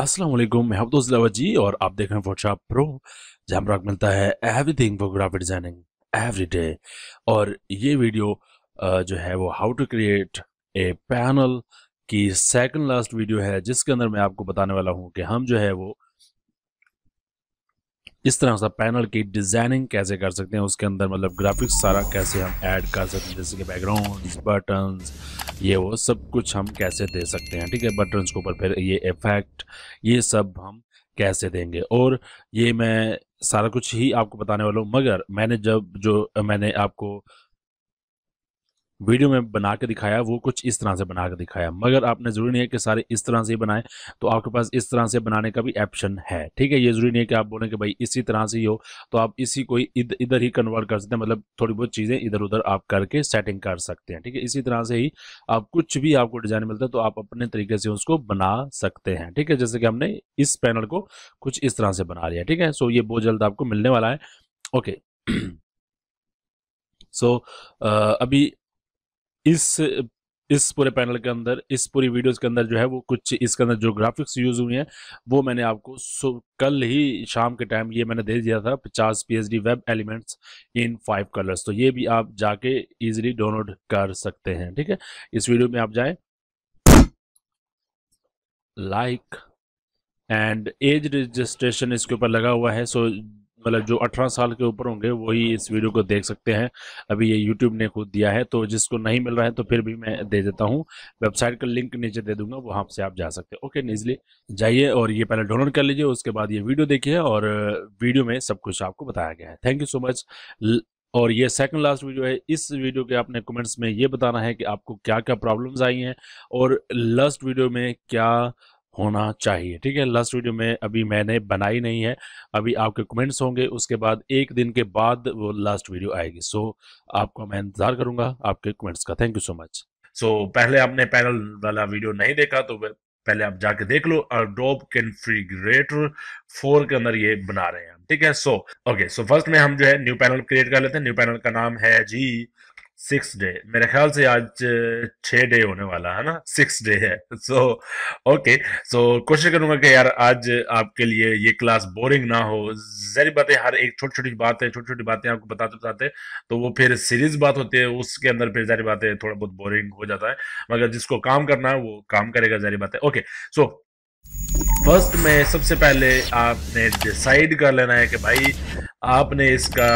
असलम मैं हफ्तोज जी और आप देख रहे हैं फोटोशॉप प्रो जहाँ पर आपको मिलता है everything for graphic designing every day और ये वीडियो जो है वो how to create a panel की सेकंड लास्ट वीडियो है जिसके अंदर मैं आपको बताने वाला हूँ कि हम जो है वो इस तरह से पैनल की डिज़ाइनिंग कैसे कर सकते हैं उसके अंदर मतलब ग्राफिक्स सारा कैसे हम ऐड कर सकते हैं जैसे कि बैकग्राउंड बटन ये वो सब कुछ हम कैसे दे सकते हैं ठीक है बटन के ऊपर फिर ये इफेक्ट ये सब हम कैसे देंगे और ये मैं सारा कुछ ही आपको बताने वाला हूँ मगर मैंने जब जो मैंने आपको वीडियो में बना के दिखाया वो कुछ इस तरह से बना के दिखाया मगर आपने ज़रूरी नहीं है कि सारे इस तरह से ही बनाएं तो आपके पास इस तरह से बनाने का भी ऑप्शन है ठीक है ये ज़रूरी नहीं है कि आप बोलें कि भाई इसी तरह से ही हो तो आप इसी को इधर ही कन्वर्ट कर सकते हैं मतलब थोड़ी बहुत चीज़ें इधर उधर आप करके सेटिंग कर सकते हैं ठीक है इसी तरह से ही आप कुछ भी आपको डिज़ाइन मिलता है तो आप अपने तरीके से उसको बना सकते हैं ठीक है जैसे कि हमने इस पैनल को कुछ इस तरह से बना लिया ठीक है सो ये बहुत जल्द आपको मिलने वाला है ओके सो so, uh, अभी इस इस पूरे पैनल के अंदर इस पूरी वीडियोस के अंदर जो है वो कुछ इसके अंदर जो ग्राफिक्स यूज़ हुई हैं वो मैंने आपको कल ही शाम के टाइम ये मैंने दे दिया था 50 P web elements in five colours तो ये भी आप जाके इजीली डाउनलोड कर सकते हैं ठीक है इस वीडियो में आप जाएं लाइक एंड एज रजिस्ट्रेशन इसके ऊपर लगा हुआ है सो मतलब जो 18 साल के ऊपर होंगे वही इस वीडियो को देख सकते हैं अभी ये यूट्यूब ने खुद दिया है तो जिसको नहीं मिल रहा है तो फिर भी मैं दे देता हूँ वेबसाइट का लिंक नीचे दे दूंगा वहाँ से आप जा सकते हैं ओके निजली जाइए और ये पहले डाउनलोड कर लीजिए उसके बाद ये वीडियो देखिए और वीडियो में सब कुछ आपको बताया गया है थैंक यू सो मच और ये सेकंड लास्ट वीडियो है इस वीडियो के आपने कमेंट्स में ये बताना है कि आपको क्या क्या प्रॉब्लम्स आई हैं और लास्ट वीडियो में क्या होना चाहिए ठीक है लास्ट वीडियो में अभी मैंने बनाई नहीं है अभी आपके कमेंट्स होंगे उसके बाद एक दिन के बाद वो लास्ट वीडियो आएगी सो आपको मैं इंतज़ार करूंगा आपके कमेंट्स का thank you so much so पहले आपने पैनल वाला वीडियो नहीं देखा तो पहले आप जाके देख लो अडोब कन्फ्रिग्रेटर फोर के अंदर ये बना रहे हैं ठीक है सो ओके सो फर्स्ट में हम जो है न्यू पैनल क्रिएट कर लेते हैं न्यू पैनल का नाम है जी सिक्स डे मेरे ख्याल से आज छः डे होने वाला है ना सिक्स डे है सो ओके सो कोशिश करूंगा कि यार आज आपके लिए ये क्लास बोरिंग ना हो जहरी बातें हर एक छोटी छोटी बात है छोटी छोटी बातें आपको बताते बताते तो वो फिर सीरीज बात होती है उसके अंदर फिर जहरी बातें थोड़ा बहुत बोरिंग हो जाता है मगर जिसको काम करना है वो काम करेगा जहरी बात है ओके सो फर्स्ट में सबसे पहले आपने डिसाइड कर लेना है कि भाई आपने इसका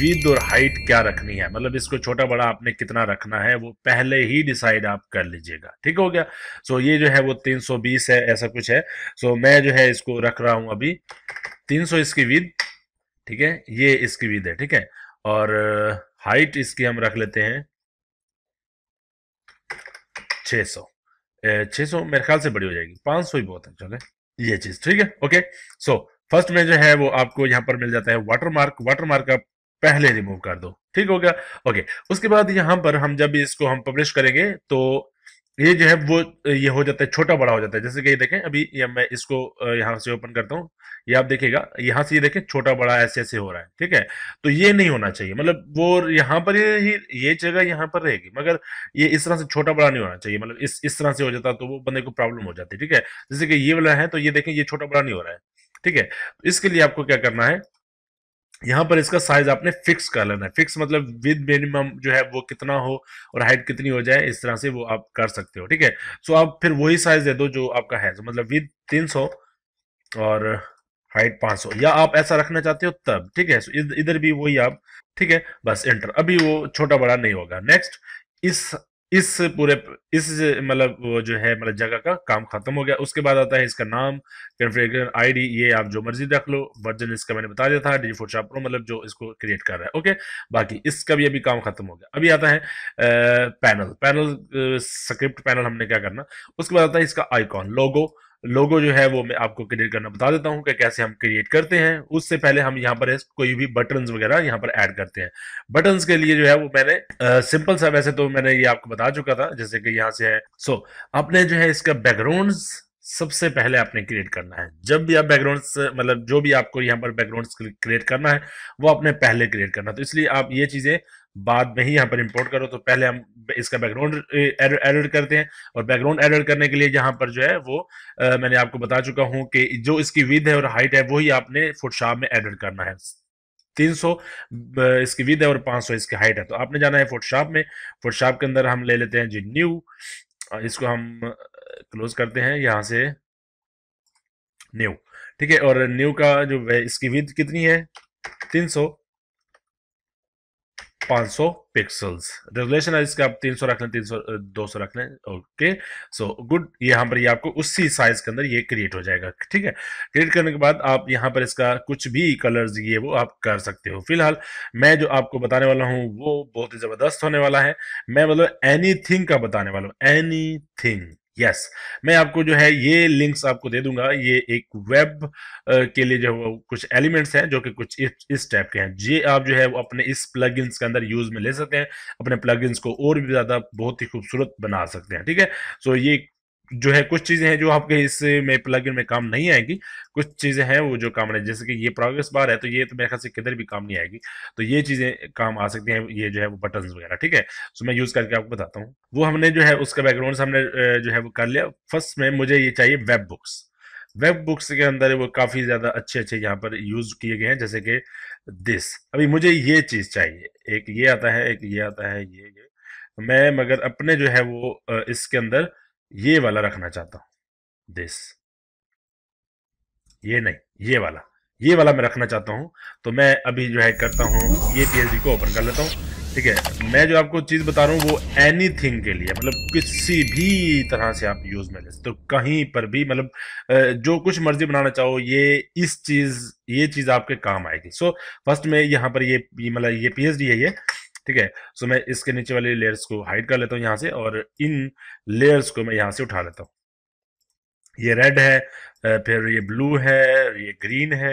विद और हाइट क्या रखनी है मतलब इसको छोटा बड़ा आपने कितना रखना है वो पहले ही डिसाइड आप कर लीजिएगा ठीक हो गया सो so, ये जो है वो 320 है ऐसा कुछ है सो so, मैं जो है इसको रख रहा हूँ अभी 300 इसकी विद ठीक है ये इसकी विद है ठीक है और हाइट इसकी हम रख लेते हैं छ सौ मेरे ख्याल से बड़ी हो जाएगी 500 ही बहुत है चले ये चीज ठीक है ओके सो फर्स्ट में जो है वो आपको यहां पर मिल जाता है वाटर मार्क वाटर मार्क आप पहले रिमूव कर दो ठीक हो गया ओके उसके बाद यहां पर हम जब इसको हम पब्लिश करेंगे तो ये जो है वो ये हो जाता है छोटा बड़ा हो जाता है जैसे कि ये देखें अभी ये मैं इसको यहाँ से ओपन करता हूँ ये आप देखेगा यहाँ से ये देखें छोटा बड़ा ऐसे ऐसे हो रहा है ठीक है तो ये नहीं होना चाहिए मतलब वो यहाँ पर ही ये जगह यहाँ पर रहेगी मगर ये इस तरह से छोटा बड़ा नहीं होना चाहिए मतलब इस इस तरह से हो जाता तो वो बंदे को प्रॉब्लम हो जाती है ठीक है जैसे कि ये वाला है तो ये देखें ये छोटा बड़ा नहीं हो रहा है ठीक है तो इसके लिए आपको क्या करना है यहाँ पर इसका साइज आपने फिक्स कर लेना है फिक्स मतलब विद मिनिमम जो है वो कितना हो और हाइट कितनी हो जाए इस तरह से वो आप कर सकते हो ठीक है सो आप फिर वही साइज दे दो जो आपका है मतलब विद 300 और हाइट 500 या आप ऐसा रखना चाहते हो तब ठीक है इधर भी वही आप ठीक है बस एंटर अभी वो छोटा बड़ा नहीं होगा नेक्स्ट इस इस पूरे इस मतलब वो जो है मतलब जगह का काम खत्म हो गया उसके बाद आता है इसका नाम कन्फिगर आईडी ये आप जो मर्जी रख लो वर्जन इसका मैंने बता दिया था डी फोटोशॉप प्रो मतलब जो इसको क्रिएट कर रहा है ओके बाकी इसका भी अभी काम खत्म हो गया अभी आता है आ, पैनल पैनल स्क्रिप्ट पैनल हमने क्या करना उसके बाद आता है इसका आईकॉन लोगो लोगो जो है वो मैं आपको क्रिएट करना बता देता हूँ कि कैसे हम क्रिएट करते हैं उससे पहले हम यहाँ पर कोई भी बटन वगैरह यहाँ पर ऐड करते हैं बटन के लिए जो है वो मैंने आ, सिंपल सा वैसे तो मैंने ये आपको बता चुका था जैसे कि यहाँ से है सो so, आपने जो है इसका बैकग्राउंड सबसे पहले आपने क्रिएट करना है जब भी आप बैकग्राउंड मतलब जो भी आपको यहाँ पर बैकग्राउंड क्रिएट करना है वो आपने पहले क्रिएट करना तो इसलिए आप ये चीज़ें बाद में ही यहाँ पर इंपोर्ट करो तो पहले हम इसका बैकग्राउंड एडिट करते हैं और बैकग्राउंड एडिट करने के लिए यहाँ पर जो है वो आ, मैंने आपको बता चुका हूं कि जो इसकी विध है और हाइट है वही आपने फुटशाप में एडिट करना है 300 इसकी विद है और 500 इसकी हाइट है तो आपने जाना है फुटशाप में फुटशाप के अंदर हम ले लेते हैं जी न्यू इसको हम क्लोज करते हैं यहां से न्यू ठीक है और न्यू का जो इसकी विद कितनी है 300 500 पिक्सल्स रेजोल्यूशन है इसका आप 300 रख लें 300 200 रख लें ओके सो गुड यहां पर ये आपको उसी साइज के अंदर ये क्रिएट हो जाएगा ठीक है क्रिएट करने के बाद आप यहां पर इसका कुछ भी कलर्स ये वो आप कर सकते हो फिलहाल मैं जो आपको बताने वाला हूं वो बहुत ही ज़बरदस्त होने वाला है मैं मतलब एनी का बताने वाला हूं एनी यस yes. मैं आपको जो है ये लिंक्स आपको दे दूंगा ये एक वेब के लिए जो कुछ एलिमेंट्स हैं जो कि कुछ इस टाइप के हैं ये आप जो है वो अपने इस प्लग के अंदर यूज में ले सकते हैं अपने प्लग को और भी ज़्यादा बहुत ही खूबसूरत बना सकते हैं ठीक है सो ये जो है कुछ चीज़ें हैं जो आपके इस में प्लग में काम नहीं आएगी कुछ चीज़ें हैं वो जो काम नहीं जैसे कि ये प्रोग्रेस बार है तो ये तो मेरे ख्याल से किधर भी काम नहीं आएगी तो ये चीज़ें काम आ सकती हैं ये जो है वो बटन वगैरह ठीक है सो मैं यूज़ करके आपको बताता हूँ वो हमने जो है उसका बैकग्राउंड हमने जो है वो कर लिया फर्स्ट में मुझे ये चाहिए वेब बुक्स वेब बुक्स के अंदर वो काफ़ी ज़्यादा अच्छे अच्छे यहाँ पर यूज़ किए गए हैं जैसे कि दिस अभी मुझे ये चीज़ चाहिए एक ये आता है एक ये आता है ये ये मैं मगर अपने जो है वो इसके अंदर ये वाला रखना चाहता हूं दिस ये नहीं ये वाला ये वाला मैं रखना चाहता हूं तो मैं अभी जो है करता हूं ये पी को ओपन कर लेता हूं ठीक है मैं जो आपको चीज़ बता रहा हूं वो एनी थिंग के लिए मतलब किसी भी तरह से आप यूज़ में ले सकते हो तो कहीं पर भी मतलब जो कुछ मर्जी बनाना चाहो ये इस चीज़ ये चीज़ आपके काम आएगी सो so, फर्स्ट में यहां पर ये मतलब ये पी है ये ठीक है सो मैं इसके नीचे वाले लेयर्स को हाइड कर लेता हूँ यहाँ से और इन लेयर्स को मैं यहाँ से उठा लेता हूँ ये रेड है फिर ये ब्लू है ये ग्रीन है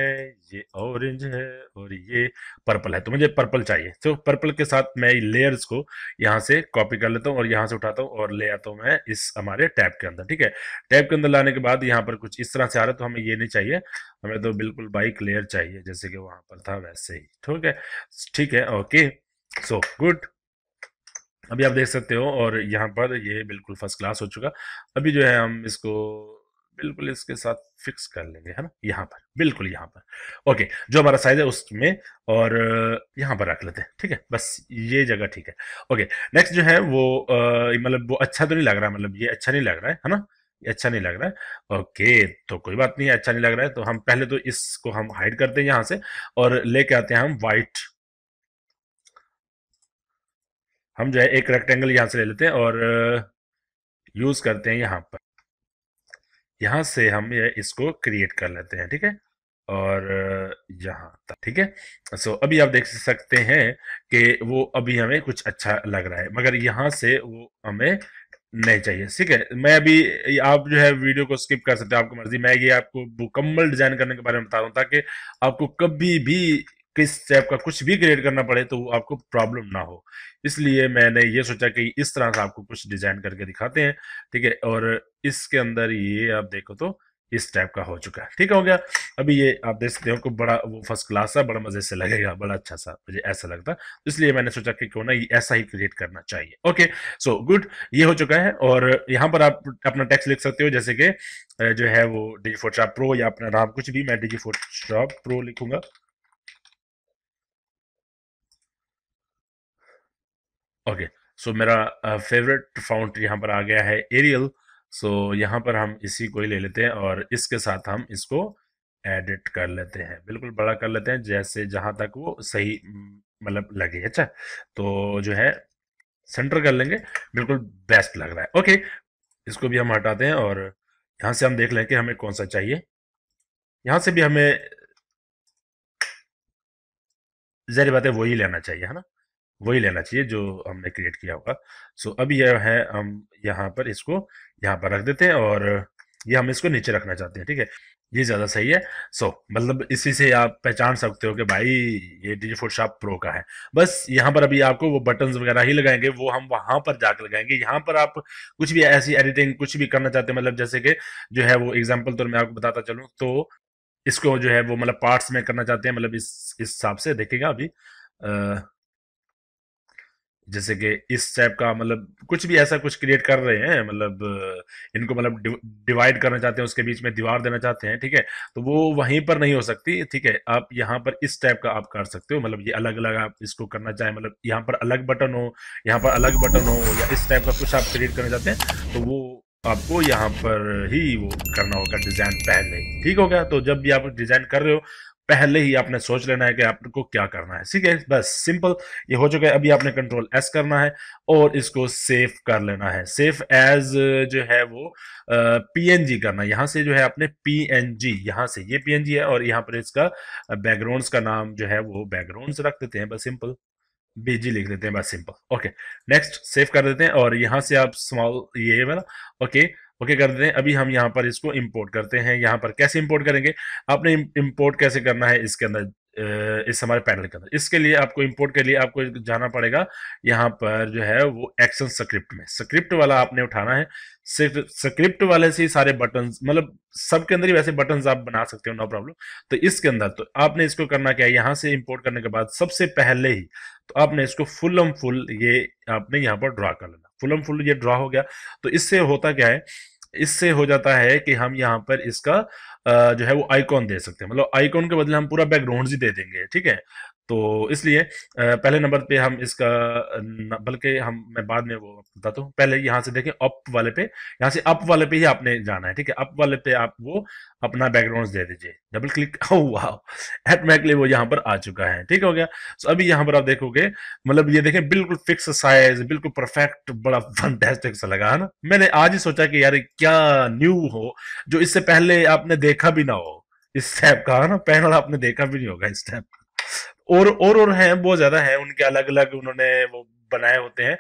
ये ऑरेंज है और ये पर्पल है तो मुझे पर्पल चाहिए तो पर्पल के साथ मैं लेयर्स को यहाँ से कॉपी कर लेता हूँ और यहाँ से उठाता हूँ और ले आता हूँ मैं इस हमारे टैब के अंदर ठीक है टैब के अंदर लाने के बाद यहाँ पर कुछ इस तरह से आ रहा है तो हमें ये नहीं चाहिए हमें तो बिल्कुल बाइक लेयर चाहिए जैसे कि वहाँ पर था वैसे ही ठीक है ठीक है ओके सो so, गुड अभी आप देख सकते हो और यहाँ पर ये बिल्कुल फर्स्ट क्लास हो चुका अभी जो है हम इसको बिल्कुल इसके साथ फिक्स कर लेंगे है ना यहाँ पर बिल्कुल यहाँ पर ओके जो हमारा साइज है उसमें और यहाँ पर रख लेते हैं ठीक है बस ये जगह ठीक है ओके नेक्स्ट जो है वो मतलब वो अच्छा तो नहीं लग रहा मतलब ये अच्छा नहीं लग रहा है ना अच्छा नहीं लग रहा है ओके तो कोई बात नहीं अच्छा नहीं लग रहा है तो हम पहले तो इसको हम हाइड करते हैं यहाँ से और लेके आते हैं हम वाइट हम जो है एक रेक्टेंगल यहां से ले लेते हैं और यूज़ uh, करते हैं यहाँ पर यहां से हम ये इसको क्रिएट कर लेते हैं ठीक है और uh, यहाँ तक ठीक है सो अभी आप देख सकते हैं कि वो अभी हमें कुछ अच्छा लग रहा है मगर यहाँ से वो हमें नहीं चाहिए ठीक है मैं अभी आप जो है वीडियो को स्किप कर सकते हैं आपकी मर्जी मैं ये आपको मुकम्मल डिजाइन करने के बारे में बता रहा हूँ ताकि आपको कभी भी किस टाइप का कुछ भी क्रिएट करना पड़े तो आपको प्रॉब्लम ना हो इसलिए मैंने ये सोचा कि इस तरह से आपको कुछ डिजाइन करके दिखाते हैं ठीक है और इसके अंदर ये आप देखो तो इस टाइप का हो चुका है ठीक हो गया अभी ये आप देख सकते हो कि बड़ा वो फर्स्ट क्लास है बड़ा मजे से लगेगा बड़ा अच्छा सा मुझे ऐसा लगता इसलिए मैंने सोचा कि क्यों ना ये ऐसा ही क्रिएट करना चाहिए ओके सो गुड ये हो चुका है और यहाँ पर आप अपना टेक्स्ट लिख सकते हो जैसे कि जो है वो डिजी फोटोशॉप प्रो या अपना नाम कुछ भी मैं डिजी फोटोशॉप प्रो लिखूंगा ओके सो मेरा फेवरेट फाउंट यहाँ पर आ गया है एरियल सो यहाँ पर हम इसी को ही ले लेते हैं और इसके साथ हम इसको एडिट कर लेते हैं बिल्कुल बड़ा कर लेते हैं जैसे जहाँ तक वो सही मतलब लगे अच्छा तो जो है सेंटर कर लेंगे बिल्कुल बेस्ट लग रहा है ओके इसको भी हम हटाते हैं और यहाँ से हम देख लें कि हमें कौन सा चाहिए यहाँ से भी हमें जहरी बात है वही लेना चाहिए है ना वही लेना चाहिए जो हमने क्रिएट किया होगा सो अब यह है हम यहाँ पर इसको यहाँ पर रख देते हैं और ये हम इसको नीचे रखना चाहते हैं ठीक है ये ज़्यादा सही है सो so, मतलब इसी से आप पहचान सकते हो कि भाई ये डी फोटोशॉप प्रो का है बस यहाँ पर अभी आपको वो बटन्स वगैरह ही लगाएंगे वो हम वहाँ पर जाकर लगाएंगे यहाँ पर आप कुछ भी ऐसी एडिटिंग कुछ भी करना चाहते हैं मतलब जैसे कि जो है वो एग्जाम्पल तो मैं आपको बताता चलूँ तो इसको जो है वो मतलब पार्ट्स में करना चाहते हैं मतलब इस इस हिसाब से देखेगा अभी आ, जैसे कि इस टाइप का मतलब कुछ भी ऐसा कुछ क्रिएट कर रहे हैं मतलब इनको मतलब डिवाइड करना चाहते हैं उसके बीच में दीवार देना चाहते हैं ठीक है तो वो वहीं पर नहीं हो सकती ठीक है आप यहाँ पर इस टाइप का आप कर सकते हो मतलब ये अलग अलग आप इसको करना चाहें मतलब यहाँ पर अलग बटन हो यहाँ पर अलग बटन हो या इस टाइप का कुछ आप क्रिएट करना चाहते हैं तो वो आपको यहाँ पर ही वो करना होगा डिज़ाइन पहले ठीक हो गया तो जब भी आप डिज़ाइन कर रहे हो पहले ही आपने सोच लेना है कि आपको क्या करना है ठीक है बस सिंपल ये हो चुका है अभी आपने कंट्रोल एस करना है और इसको सेव कर लेना है सेफ एज जो है वो पीएनजी करना है यहाँ से जो है आपने पी जी यहाँ से ये जी है और यहाँ पर इसका बैकग्राउंड का नाम जो है वो बैकग्राउंड रख देते हैं बस सिंपल बीजी लिख देते हैं बस सिंपल ओके नेक्स्ट सेव कर देते हैं और यहाँ से आप स्मॉल ये वाला ओके okay, ओके कर देते हैं अभी हम यहाँ पर इसको इम्पोर्ट करते हैं यहाँ पर कैसे इम्पोर्ट करेंगे आपने इम्पोर्ट कैसे करना है इसके अंदर इस हमारे पैनल के अंदर इसके लिए आपको इम्पोर्ट के लिए आपको जाना पड़ेगा यहाँ पर जो है वो एक्शन स्क्रिप्ट में स्क्रिप्ट वाला आपने उठाना है स्क्रिप्ट वाले से ही सारे बटन मतलब सबके अंदर ही वैसे बटन आप बना सकते हो नो प्रॉब्लम तो इसके अंदर तो आपने इसको करना क्या है यहाँ से इम्पोर्ट करने के बाद सबसे पहले ही तो आपने इसको फुल एम फुल ये आपने यहाँ पर ड्रा कर लेना फुल एम फुल ये ड्रा हो गया तो इससे होता क्या है इससे हो जाता है कि हम यहाँ पर इसका जो है वो आइकॉन दे सकते हैं मतलब आइकॉन के बदले हम पूरा बैकग्राउंड ही दे देंगे ठीक है तो इसलिए पहले नंबर पे हम इसका बल्कि हम मैं बाद में वो बताता हूँ पहले यहाँ से देखें अप वाले पे यहाँ से अप वाले पे ही आपने जाना है ठीक है अप वाले पे आप वो अपना बैकग्राउंड दे दीजिए डबल क्लिक वाह वो यहाँ पर आ चुका है ठीक हो गया सो अभी यहाँ पर आप देखोगे मतलब ये देखें बिल्कुल फिक्स साइज बिल्कुल परफेक्ट बड़ा फंटेस्टिक सा लगा है ना मैंने आज ही सोचा कि यार क्या न्यू हो जो इससे पहले आपने देखा भी ना हो इस स्टेप का ना पहले आपने देखा भी नहीं होगा इस स्टेप और और और हैं बहुत ज्यादा हैं उनके अलग अलग उन्होंने वो बनाए होते हैं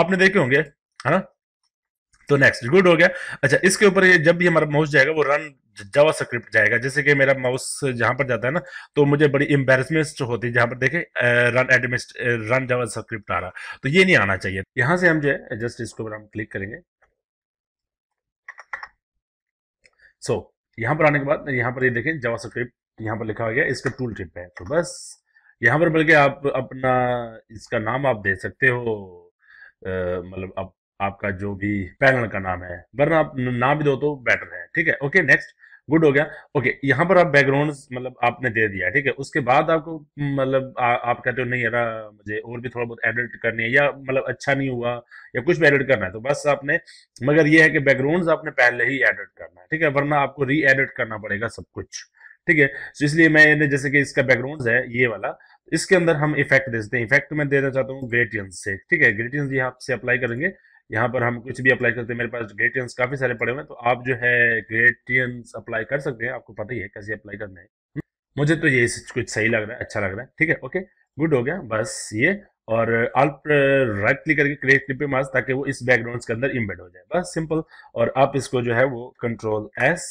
आपने देखे होंगे है ना तो नेक्स्ट गुड हो गया अच्छा इसके ऊपर ये जब भी हमारा माउस जाएगा वो रन जावा स्क्रिप्ट जाएगा जैसे कि मेरा माउस जहां पर जाता है ना तो मुझे बड़ी एम्बेरसमेंट होती है जहां पर देखे रन एडमिस्ट रन जावा स्क्रिप्ट आ रहा तो ये नहीं आना चाहिए यहां से हम जो है जस्ट इसके ऊपर हम क्लिक करेंगे सो so, यहां पर आने के बाद यहां पर ये देखें जावा स्क्रिप्ट यहाँ पर लिखा गया इसका टूल टिप है तो बस यहाँ पर बल्कि आप अपना इसका नाम आप दे सकते हो मतलब आप आपका जो भी पैनल का नाम है वरना आप नाम भी दो तो बेटर है ठीक है ओके नेक्स्ट गुड हो गया ओके यहाँ पर आप बैकग्राउंड मतलब आपने दे दिया ठीक है उसके बाद आपको मतलब आप कहते हो नहीं यार मुझे और भी थोड़ा बहुत एडिट करनी है या मतलब अच्छा नहीं हुआ या कुछ भी एडिट करना है तो बस आपने मगर ये है कि बैकग्राउंड आपने पहले ही एडिट करना है ठीक है वरना आपको री एडिट करना पड़ेगा सब कुछ ठीक है तो इसलिए मैं जैसे कि इसका बैकग्राउंड है ये वाला इसके अंदर हम इफेक्ट दे देते हैं इफेक्ट मैं देना चाहता हूँ ग्रेटियंस से ठीक है ग्रेडियंस यहाँ से अप्लाई करेंगे यहाँ पर हम कुछ भी अप्लाई करते हैं मेरे पास ग्रेटियंस काफी सारे पड़े हुए हैं तो आप जो है ग्रेटियंस अप्लाई कर सकते हैं आपको पता ही है कैसे अप्लाई करना है मुझे तो ये कुछ सही लग रहा है अच्छा लग रहा है ठीक है ओके गुड हो गया बस ये और आप राइट क्लिक करके क्रिएट क्लिपिंग मास्क ताकि वो इस बैकग्राउंड के अंदर इम्बेड हो जाए बस सिंपल और आप इसको जो है वो कंट्रोल एस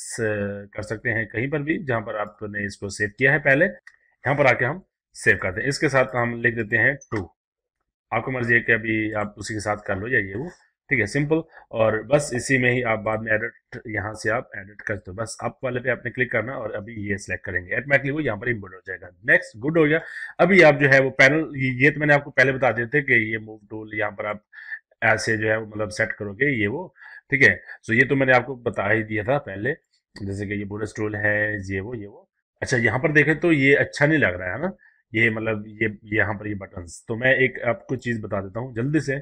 कर सकते हैं कहीं पर भी जहां पर आपने इसको सेव किया है पहले यहां पर आके हम सेव करते हैं इसके साथ हम लिख देते हैं टू आपको मर्जी है कि अभी आप उसी के साथ कर लो या ये वो ठीक है सिंपल और बस इसी में ही आप बाद में एडिट यहाँ से आप एडिट कर हो बस अप वाले पे आपने क्लिक करना और अभी ये सिलेक्ट करेंगे एटमेटिकली वो यहाँ पर इम्पोर्ट हो जाएगा नेक्स्ट गुड हो गया अभी आप जो है वो पैनल ये तो मैंने आपको पहले बता दिए थे कि ये मूव टूल यहाँ पर आप ऐसे जो है वो मतलब सेट करोगे ये वो ठीक है सो ये तो मैंने आपको बता ही दिया था पहले जैसे कि ये बोनस टूल है ये वो ये वो अच्छा यहाँ पर देखें तो ये अच्छा नहीं लग रहा है ना ये मतलब ये यहाँ पर ये बटन्स तो मैं एक आपको चीज़ बता देता हूँ जल्दी से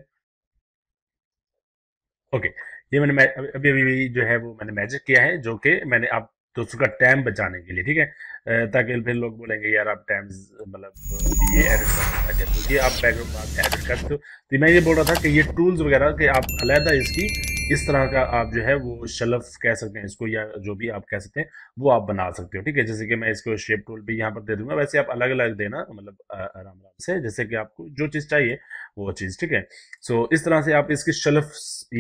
ओके ये मैंने अभी अभी जो है वो मैंने मैजिक किया है जो कि मैंने आप दोस्तों का टाइम बचाने के लिए ठीक है ताकि फिर लोग बोलेंगे यार आप टाइम मतलब ये एडिट करना क्योंकि आप बैकग्राउंड हो तो मैं ये बोल रहा था कि ये टूल्स वगैरह कि आप अलहदा इसकी इस तरह का आप जो है वो शलफ कह सकते हैं इसको या जो भी आप कह सकते हैं वो आप बना सकते हो ठीक है जैसे कि मैं इसको शेप टूल भी यहाँ पर दे दूंगा वैसे आप अलग अलग देना मतलब आराम आराम से जैसे कि आपको जो चीज़ चाहिए वो चीज़ ठीक है सो इस तरह से आप इसके शलफ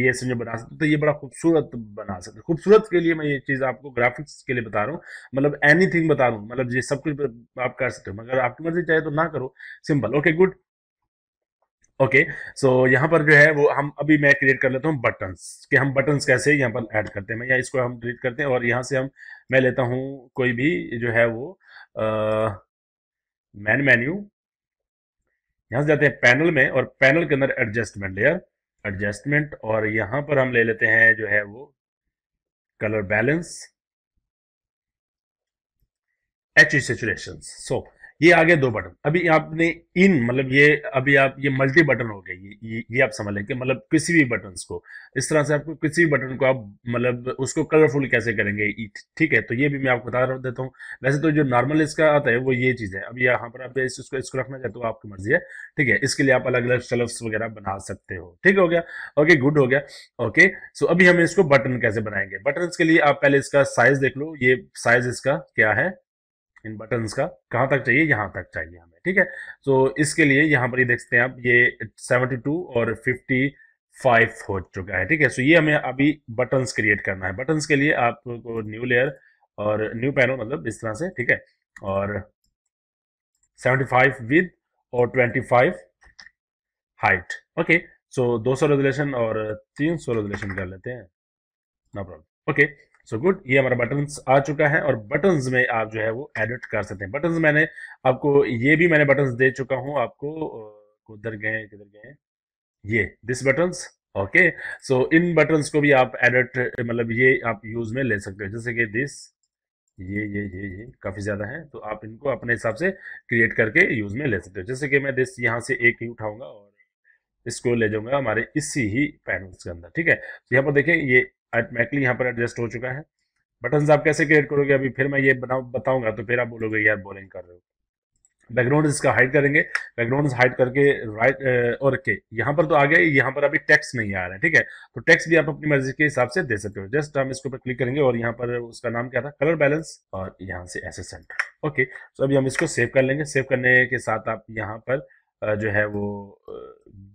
ये समझ बना सकते हो तो ये बड़ा खूबसूरत बना सकते खूबसूरत के लिए मैं ये चीज़ आपको ग्राफिक्स के लिए बता रहा हूँ मतलब एनी बता रहा हूँ मतलब ये सब कुछ आप कर सकते हो मगर आपकी मर्जी चाहे तो ना करो simple okay good okay so यहाँ पर जो है वो हम अभी मैं क्रिएट कर लेता हूँ बटन्स कि हम बटन्स कैसे यहाँ पर ऐड करते हैं इसको हम डिलीट करते हैं और यहाँ से हम मैं लेता हूँ कोई भी जो है वो मैन मेन्यू यहाँ से जाते हैं पैनल में और पैनल के अंदर एडजस्टमेंट लेयर एडजस्टमेंट और यहाँ पर हम ले लेते हैं जो है वो colour balance hue saturation so ये आगे दो बटन अभी आपने इन मतलब ये अभी आप ये मल्टी बटन हो गए ये ये आप समझ लें कि मतलब किसी भी बटन को इस तरह से आपको किसी भी बटन को आप मतलब उसको कलरफुल कैसे करेंगे ठीक है तो ये भी मैं आपको बता देता हूँ वैसे तो जो नॉर्मल इसका आता है वो ये चीज़ है अब यहाँ पर आप इसको इसको रखना चाहते हो तो आपकी मर्जी है ठीक है इसके लिए आप अलग अलग शेल्फ्स वगैरह बना सकते हो ठीक हो गया ओके गुड हो गया ओके सो अभी हम इसको बटन कैसे बनाएंगे बटन के लिए आप पहले इसका साइज देख लो ये साइज इसका क्या है इन बटन का कहां तक चाहिए यहां तक चाहिए हमें ठीक है तो इसके लिए यहां पर ये देख सकते हैं आप ये 72 और 55 हो चुका है ठीक है सो ये हमें अभी बटन क्रिएट करना है बटन के लिए आपको न्यू लेयर और न्यू पैनल मतलब इस तरह से ठीक है और 75 विद और 25 हाइट ओके सो 200 रेजुलेशन और 300 रेजुलेशन कर लेते हैं no problem okay so so good ये हमारा बटन आ चुका है और बटन में आप जो है वो एडिट कर सकते हैं बटन मैंने आपको ये भी मैंने बटन दे चुका हूँ आपको उधर गए किधर गए ये दिस बटन्स ओके सो इन बटन्स को भी आप एडिट मतलब ये आप यूज में ले सकते हो जैसे कि दिस ये ये ये ये काफ़ी ज़्यादा है तो आप इनको अपने हिसाब से क्रिएट करके यूज़ में ले सकते हो जैसे कि मैं दिस यहाँ से एक ही उठाऊंगा और इसको ले जाऊंगा हमारे इसी ही पैनल्स के अंदर ठीक है तो यहाँ पर देखें ये ऑटोमेटिकली यहाँ पर एडजस्ट हो चुका है बटन आप कैसे क्रिएट करोगे अभी फिर मैं ये बताऊंगा तो फिर आप बोलोगे यार बोरिंग कर रहे हो बैकग्राउंड इसका हाइड करेंगे बैकग्राउंड हाइड करके राइट और के यहाँ पर तो आ गया यहाँ पर अभी टैक्स नहीं आ रहा है ठीक है तो टेक्स भी आप अपनी मर्जी के हिसाब से दे सकते हो जस्ट हम इसके ऊपर क्लिक करेंगे और यहाँ पर उसका नाम क्या था कलर बैलेंस और यहाँ से ऐसे सेंटर ओके तो अभी हम इसको सेव कर लेंगे सेव करने के साथ आप यहाँ पर जो है वो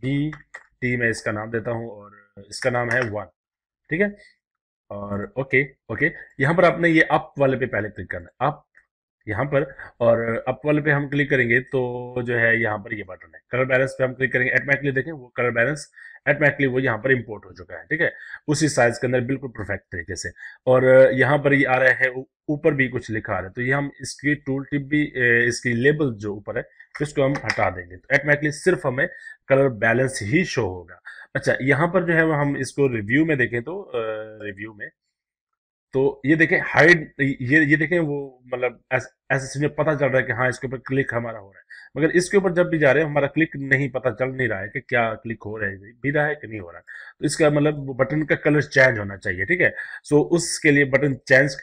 बी टी मैं इसका नाम देता हूँ और इसका नाम है वन ठीक है और ओके ओके यहाँ पर आपने ये अप वाले पे पहले क्लिक करना है अप यहाँ पर और अप वाले पे हम क्लिक करेंगे तो जो है यहां पर ये यह बटन है कलर बैलेंस पे हम क्लिक करेंगे एटमैकली देखें वो कलर बैलेंस एटमैकली वो यहाँ पर इंपोर्ट हो चुका है ठीक है उसी साइज के अंदर बिल्कुल परफेक्ट तरीके से और यहां पर ये आ रहा है ऊपर भी कुछ लिखा आ रहा है तो ये हम इसकी टूल टिप भी इसकी लेबल जो ऊपर है इसको हम हटा देंगे तो एटमैकली सिर्फ हमें कलर बैलेंस ही शो होगा अच्छा यहाँ पर जो है वो हम इसको रिव्यू में देखें तो रिव्यू में तो ये देखें हाइड ये ये देखें वो मतलब ऐसे में पता चल रहा है कि हाँ इसके ऊपर क्लिक हमारा हो रहा है मगर इसके ऊपर जब भी जा रहे हैं हमारा क्लिक नहीं पता चल नहीं रहा है कि क्या क्लिक हो रहा है भी रहा है कि नहीं हो रहा है तो इसका मतलब बटन का कलर चेंज होना चाहिए ठीक है सो उसके लिए बटन चेंज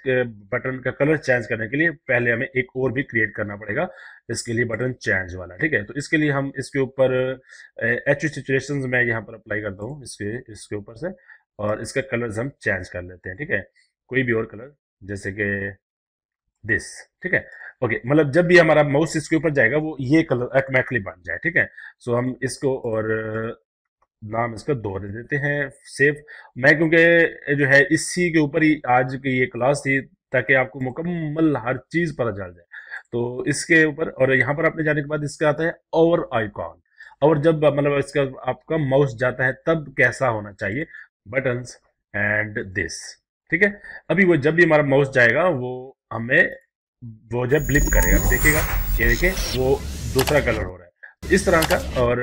बटन का कलर चेंज करने के लिए पहले हमें एक और भी क्रिएट करना पड़ेगा इसके लिए बटन चेंज वाला ठीक है तो इसके लिए हम इसके ऊपर एच सिचुएशन में यहाँ पर अप्लाई करता हूँ इसके इसके ऊपर से और इसका कलर्स हम चेंज कर लेते हैं ठीक है कोई भी और कलर जैसे कि दिस ठीक है ओके okay, मतलब जब भी हमारा माउस इसके ऊपर जाएगा वो ये कलर ऑटोमेटिकली बन जाए ठीक है सो so, हम इसको और नाम इसका दो दे देते हैं सेफ मैं क्योंकि जो है इसी के ऊपर ही आज की ये क्लास थी ताकि आपको मुकम्मल हर चीज़ पता चल जाए तो इसके ऊपर और यहाँ पर आपने जाने के बाद इसका आता है और आईकॉन और जब मतलब इसका आपका माउस जाता है तब कैसा होना चाहिए बटन्स एंड दिस ठीक है अभी वो जब भी हमारा माउस जाएगा वो हमें वो जब ब्लिप करेगा देखेगा ये देखिए वो दूसरा कलर हो रहा है इस तरह का और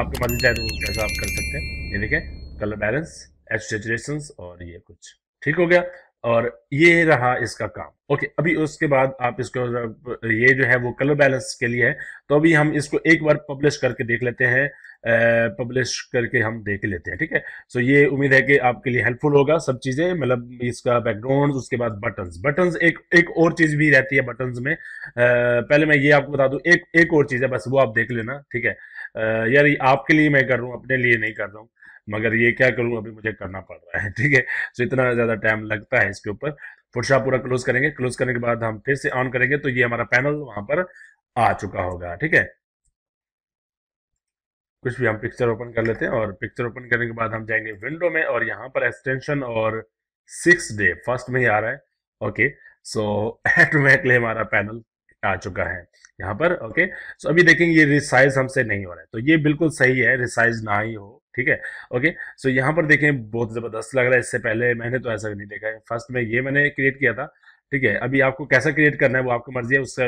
आपके मर्जी चाहे तो कैसा आप कर सकते हैं ये देखें कलर बैलेंस एच और ये कुछ ठीक हो गया और ये रहा इसका काम ओके अभी उसके बाद आप इसको ये जो है वो कलर बैलेंस के लिए है तो अभी हम इसको एक बार पब्लिश करके देख लेते हैं पब्लिश करके हम देख लेते हैं ठीक है सो so, ये उम्मीद है कि आपके लिए हेल्पफुल होगा सब चीज़ें मतलब इसका बैकग्राउंड उसके बाद बटन्स बटन्स एक एक और चीज़ भी रहती है बटन्स में आ, पहले मैं ये आपको बता दू एक एक और चीज़ है बस वो आप देख लेना ठीक है आ, यार आपके लिए मैं कर रहा हूँ अपने लिए नहीं कर रहा हूँ मगर ये क्या करूँ अभी मुझे करना पड़ रहा है ठीक है सो इतना ज़्यादा टाइम लगता है इसके ऊपर फोटोशॉप पूरा क्लोज करेंगे क्लोज करने के बाद हम फिर से ऑन करेंगे तो ये हमारा पैनल वहाँ पर आ चुका होगा ठीक है कुछ भी हम पिक्चर ओपन कर लेते हैं और पिक्चर ओपन करने के बाद हम जाएंगे विंडो में और यहाँ पर एक्सटेंशन और सिक्स डे फर्स्ट में ही आ रहा है ओके सो ऑटोमेटिकली हमारा पैनल आ चुका है यहाँ पर ओके सो अभी देखेंगे ये रिसाइज हमसे नहीं हो रहा है तो ये बिल्कुल सही है रिसाइज ना ही हो ठीक है ओके सो यहाँ पर देखें बहुत ज़बरदस्त लग रहा है इससे पहले मैंने तो ऐसा भी नहीं देखा है फर्स्ट में ये मैंने क्रिएट किया था ठीक है अभी आपको कैसा क्रिएट करना है वो आपकी मर्जी है उस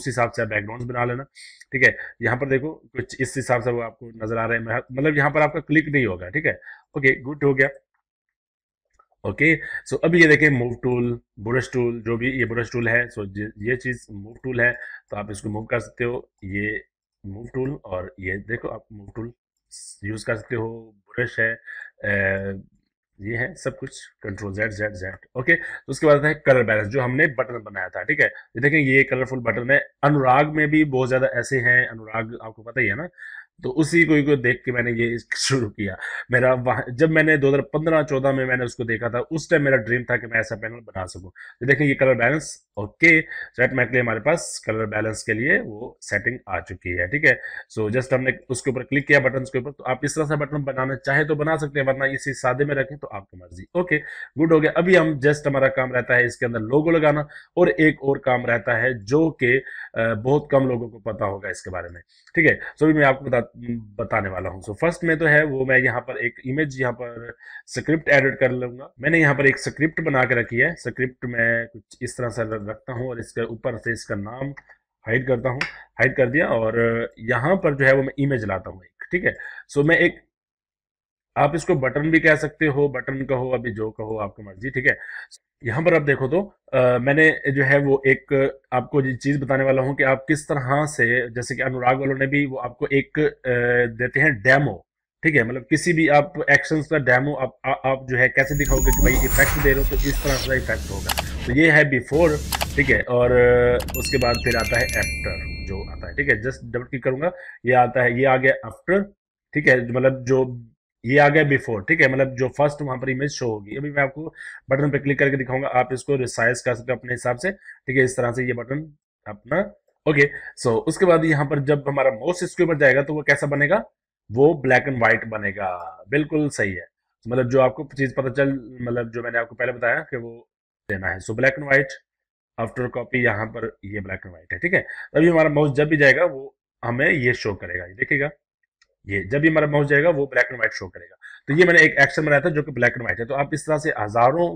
उस हिसाब से आप बैकग्राउंड बना लेना ठीक है यहाँ पर देखो कुछ इस हिसाब से वो आपको नजर आ रहा है मतलब यहाँ पर आपका क्लिक नहीं होगा ठीक है ओके गुड हो गया ओके सो अभी ये देखें मूव टूल ब्रश टूल जो भी ये ब्रश टूल है सो ये चीज़ मूव टूल है तो आप इसको मूव कर सकते हो ये मूव टूल और ये देखो आप मूव टूल यूज कर सकते हो ब्रश है ए, ये है सब कुछ control Z Z Z okay तो उसके बाद है कलर बैलेंस जो हमने बटन बनाया था ठीक है ये देखें ये कलरफुल बटन है अनुराग में भी बहुत ज्यादा ऐसे हैं अनुराग आपको पता ही है ना तो उसी को, को देख के मैंने ये शुरू किया मेरा वहां जब मैंने 2015-14 में मैंने उसको देखा था उस टाइम मेरा ड्रीम था कि मैं ऐसा पैनल बना सकूँ तो देखें ये colour balance okay so automatically लिए हमारे पास कलर बैलेंस के लिए वो सेटिंग आ चुकी है ठीक है सो so, जस्ट हमने उसके ऊपर क्लिक किया बटन के ऊपर तो आप इस तरह से बटन बनाना चाहे तो बना सकते हैं वरना इसी सादे में रखें तो आपकी मर्जी ओके गुड हो गया अभी हम जस्ट हमारा काम रहता है इसके अंदर लोगो लगाना और एक और काम रहता है जो कि बहुत कम लोगों को पता होगा इसके बारे में ठीक है सो अभी मैं आपको बता, बताने वाला हूँ सो फर्स्ट में तो है वो मैं यहाँ पर एक इमेज यहाँ पर स्क्रिप्ट एडिट कर लूंगा मैंने यहाँ पर एक स्क्रिप्ट बना के रखी है स्क्रिप्ट में कुछ इस तरह से रखता हूँ और इसके ऊपर से इसका नाम हाइड करता हूँ हाइड कर दिया और यहाँ पर जो है वो मैं इमेज लाता हूँ एक ठीक है सो मैं एक आप इसको बटन भी कह सकते हो बटन कहो अभी जो कहो आपकी मर्जी ठीक है यहाँ पर आप देखो तो आ, मैंने जो है वो एक आपको चीज बताने वाला हूँ कि आप किस तरह से जैसे कि अनुराग वालों ने भी वो आपको एक आ, देते हैं डेमो ठीक है मतलब किसी भी आप एक्शंस का डेमो आप आ, आप जो है कैसे दिखाओगे कि भाई इफेक्ट दे रहे हो तो इस तरह का इफेक्ट होगा तो ये है बिफोर ठीक है और उसके बाद फिर आता है एफ्टर जो आता है ठीक है जस्ट डबल क्लिक करूंगा ये आता है ये आ गया आफ्टर ठीक है मतलब जो ये आ गया बिफोर ठीक है मतलब जो फर्स्ट वहां पर इमेज शो होगी अभी मैं आपको बटन पर क्लिक करके दिखाऊंगा आप इसको रिसाइज कर सकते हैं अपने हिसाब से ठीक है इस तरह से ये बटन अपना ओके सो उसके बाद यहाँ पर जब हमारा मोस्ट इसके ऊपर जाएगा तो वो कैसा बनेगा वो ब्लैक एंड व्हाइट बनेगा बिल्कुल सही है मतलब जो आपको चीज पता चल मतलब जो मैंने आपको पहले बताया कि वो देना है so black and white after copy यहाँ पर ये ब्लैक एंड व्हाइट है ठीक है तभी हमारा माउस जब भी जाएगा वो हमें ये शो करेगा ये देखेगा ये जब भी हमारा माउस जाएगा वो ब्लैक एंड व्हाइट शो करेगा तो ये मैंने एक एक्शन बनाया था जो कि ब्लैक एंड व्हाइट है तो आप इस तरह से हजारों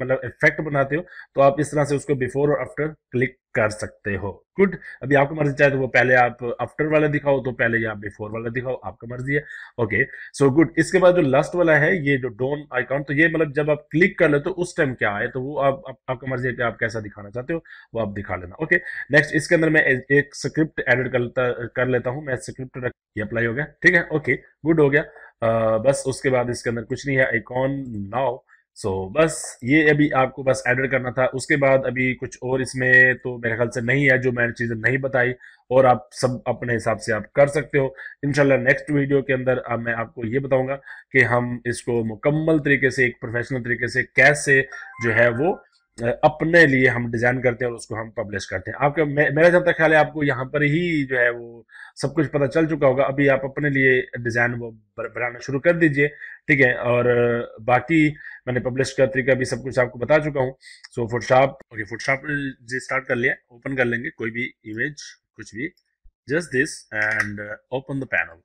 मतलब इफेक्ट बनाते हो तो आप इस तरह से उसको बिफोर और आफ्टर क्लिक कर सकते हो गुड अभी आपको मर्जी चाहे तो वो पहले आप आफ्टर वाला दिखाओ तो पहले या बिफोर वाला दिखाओ आपका मर्जी है ओके सो गुड इसके बाद जो लास्ट वाला है ये जो डोन आईकॉन तो ये मतलब जब आप क्लिक कर लेते हो तो उस टाइम क्या आए तो वो आप, आप आपका मर्जी है कि आप कैसा दिखाना चाहते हो वो आप दिखा लेना ओके नेक्स्ट इसके अंदर मैं एक स्क्रिप्ट एडिट कर लेता कर लेता हूँ मैं स्क्रिप्ट रख ये अप्लाई हो गया ठीक है ओके गुड हो गया बस उसके बाद इसके अंदर कुछ नहीं है आईकॉन नाउ सो बस ये अभी आपको बस एडिट करना था उसके बाद अभी कुछ और इसमें तो मेरे ख्याल से नहीं है जो मैंने चीज़ें नहीं बताई और आप सब अपने हिसाब से आप कर सकते हो इनशाला नेक्स्ट वीडियो के अंदर आ, मैं आपको ये बताऊंगा कि हम इसको मुकम्मल तरीके से एक प्रोफेशनल तरीके से कैसे जो है वो अपने लिए हम डिज़ाइन करते हैं और उसको हम पब्लिश करते हैं आपका मेरा जब तक ख्याल है आपको यहाँ पर ही जो है वो सब कुछ पता चल चुका होगा अभी आप अपने लिए डिज़ाइन वो बनाना शुरू कर दीजिए ठीक है और बाकी मैंने पब्लिश का तरीका भी सब कुछ आपको बता चुका हूँ सो फोटोशॉप ओके फोटोशॉप जी स्टार्ट कर लिया ओपन कर लेंगे कोई भी इमेज कुछ भी just this and open the panel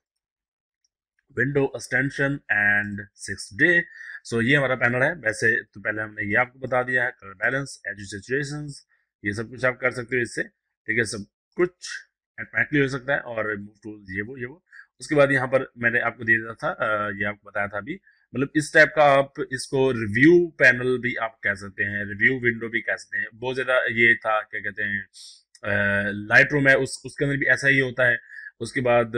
window extension and six day so ये हमारा पैनल है वैसे तो पहले हमने ये आपको बता दिया है कलर बैलेंस एज सिचुएशन ये सब कुछ आप कर सकते हो इससे ठीक है सब कुछ एटमेटली हो सकता है और मूव टूल ये वो ये वो उसके बाद यहाँ पर मैंने आपको दे दिया था ये आपको बताया था अभी मतलब इस टाइप का आप इसको रिव्यू पैनल भी आप कह सकते हैं रिव्यू विंडो भी कह सकते हैं बहुत ज़्यादा ये था क्या कहते हैं लाइट रूम है उस उसके अंदर भी ऐसा ही होता है उसके बाद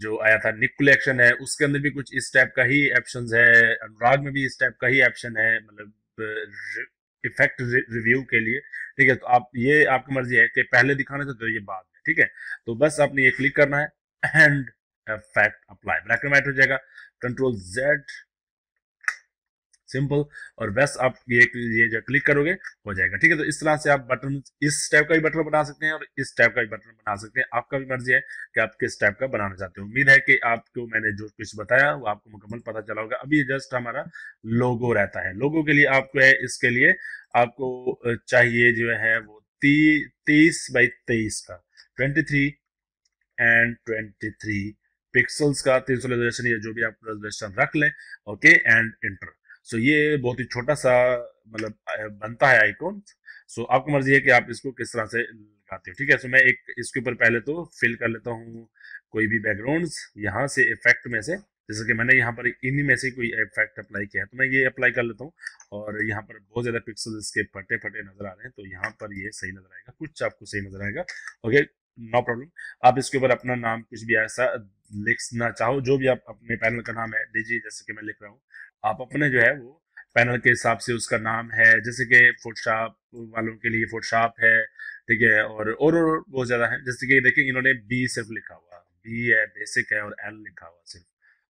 जो आया था निक कलेक्शन है उसके अंदर भी कुछ इस टाइप का ही ऑप्शन है अनुराग में भी इस टाइप का ही ऑप्शन है मतलब इफेक्ट रिव्यू के लिए ठीक है तो आप ये आपकी मर्जी है कि पहले दिखाना चाहते हो तो ये बाद में ठीक है तो बस आपने ये क्लिक करना है and effect apply black and white हो जाएगा कंट्रोल जेड सिंपल और बस आप ये ये जो क्लिक करोगे हो जाएगा ठीक है तो इस तरह से आप बटन इस टाइप का भी बटन बना सकते हैं और इस टाइप का भी बटन बना सकते हैं आपका भी मर्जी है कि आप किस टाइप का बनाना चाहते हो उम्मीद है कि आपको मैंने जो कुछ बताया वो आपको मुकम्मल पता चला होगा अभी जस्ट हमारा लोगो रहता है लोगो के लिए आपको है इसके लिए आपको चाहिए जो है वो ती, तीस बाई तेईस का twenty three and twenty three pixels का तीन सौ रेजोल्यूशन या जो भी आप रेजोल्यूशन रख लें ओके एंड इंटर सो ये बहुत ही छोटा सा मतलब बनता है आइकॉन सो so, आपकी मर्जी है कि आप इसको किस तरह से लगाते हो ठीक है सो so, मैं एक इसके ऊपर पहले तो फिल कर लेता हूँ कोई भी बैकग्राउंड्स यहाँ से इफेक्ट में से जैसे कि मैंने यहाँ पर इन्हीं में से कोई इफेक्ट अप्लाई किया है तो मैं ये अप्लाई कर लेता हूँ और यहाँ पर बहुत ज़्यादा पिक्सल इसके फटे फटे नज़र आ रहे हैं तो यहाँ पर ये सही नज़र आएगा कुछ आपको सही नज़र आएगा ओके नो प्रॉब्लम आप इसके ऊपर अपना नाम कुछ भी ऐसा लिखना चाहो जो भी आप अपने पैनल का नाम है डीजी जैसे कि मैं लिख रहा हूँ आप अपने जो है वो पैनल के हिसाब से उसका नाम है जैसे कि फोटोशॉप वालों के लिए फोटोशॉप है ठीक है और और, बहुत ज़्यादा है जैसे कि देखिए इन्होंने बी सिर्फ लिखा हुआ बी है बेसिक है और एल लिखा हुआ सिर्फ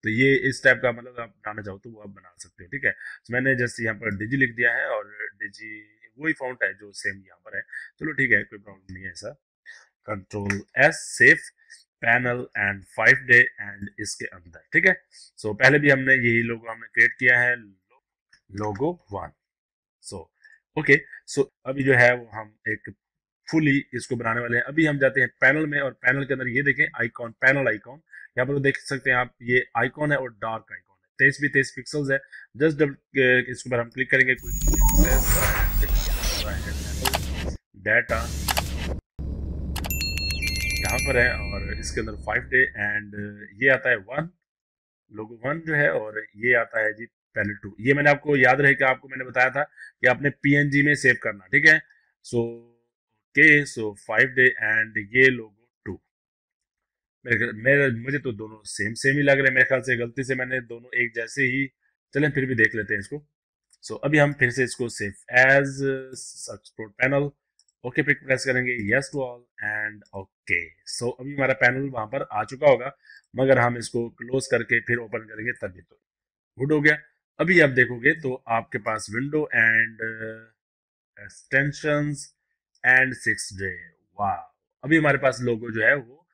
तो ये इस टाइप का मतलब आप बनाना चाहो तो वो आप बना सकते हो ठीक है तो मैंने जैसे यहाँ पर डिजी लिख दिया है और डिजी वही फाउंट है जो सेम यहाँ पर है चलो ठीक है कोई प्रॉब्लम नहीं है ऐसा control S save panel and five day and इसके अंदर ठीक है सो so, पहले भी हमने यही लोगो हमने क्रिएट किया है लोगो वन सो ओके सो अभी जो है वो हम एक फुली इसको बनाने वाले हैं अभी हम जाते हैं पैनल में और पैनल के अंदर ये देखें आइकॉन पैनल आइकॉन यहाँ पर देख सकते हैं आप ये आइकॉन है और डार्क आइकॉन है तेईस भी तेईस पिक्सल्स है जस्ट जब इसके ऊपर हम क्लिक करेंगे कुछ डाटा यहाँ पर है और इसके अंदर फाइव डे एंड ये आता है वन लोगो वन जो है और ये आता है जी पैलेट टू ये मैंने आपको याद रहे कि आपको मैंने बताया था कि आपने पी में सेव करना ठीक है सो के सो फाइव डे एंड ये लोगो टू मेरे मेरे मुझे तो दोनों सेम सेम ही लग रहे हैं मेरे ख्याल से गलती से मैंने दोनों एक जैसे ही चले फिर भी देख लेते हैं इसको सो so, अभी हम फिर से इसको save as export panel okay पे प्रेस करेंगे yes to all and okay so अभी हमारा पैनल वहां पर आ चुका होगा मगर हम इसको क्लोज करके फिर ओपन करेंगे तभी तो गुड हो गया अभी आप देखोगे तो आपके पास window and extension and six day वाह अभी हमारे पास लोगो जो है वो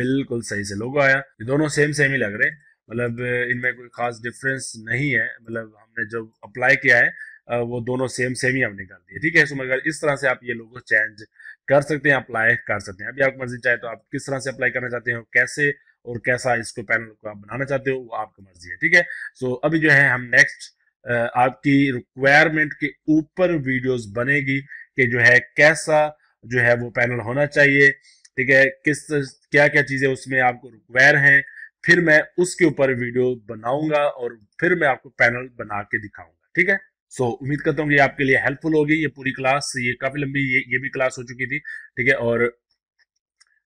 बिल्कुल सही से लोगो आया ये दोनों सेम सेम ही लग रहे हैं मतलब इनमें कोई खास डिफरेंस नहीं है मतलब हमने जब अप्लाई किया है वो दोनों सेम सेम ही हमने कर दिए ठीक है मगर इस तरह से आप ये लोगो चेंज कर सकते हैं अप्लाई कर सकते हैं अभी आपकी मर्जी चाहे तो आप किस तरह से अप्लाई करना चाहते हो कैसे और कैसा इसको पैनल को आप बनाना चाहते हो वो आपकी मर्जी है ठीक है सो अभी जो है हम नेक्स्ट आपकी रिक्वायरमेंट के ऊपर वीडियोस बनेगी कि जो है कैसा जो है वो पैनल होना चाहिए ठीक है किस क्या क्या चीज़ें उसमें आपको रिक्वायर हैं फिर मैं उसके ऊपर वीडियो बनाऊंगा और फिर मैं आपको पैनल बना के दिखाऊंगा ठीक है सो so, उम्मीद करता हूँ कि आपके लिए हेल्पफुल होगी ये पूरी क्लास ये काफ़ी लंबी ये ये भी क्लास हो चुकी थी ठीक है और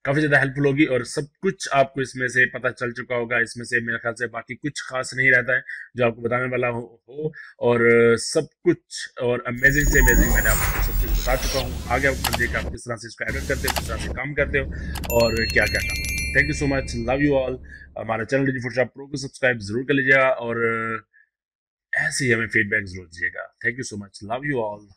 काफ़ी ज़्यादा हेल्पफुल होगी और सब कुछ आपको इसमें से पता चल चुका होगा इसमें से मेरे ख्याल से बाकी कुछ खास नहीं रहता है जो आपको बताने वाला हो, हो और सब कुछ और अमेजिंग से अमेजिंग मैंने आपको सब कुछ बता चुका हूँ आगे आप देखिए आप किस तरह से इसको एडिट करते हो किस तरह से काम करते हो और क्या क्या काम thank you so much love you all हमारा चैनल डिजी फोटोशॉप प्रो को सब्सक्राइब जरूर कर लीजिएगा और ऐसे ही हमें फीडबैक जरूर दीजिएगा thank you so much love you all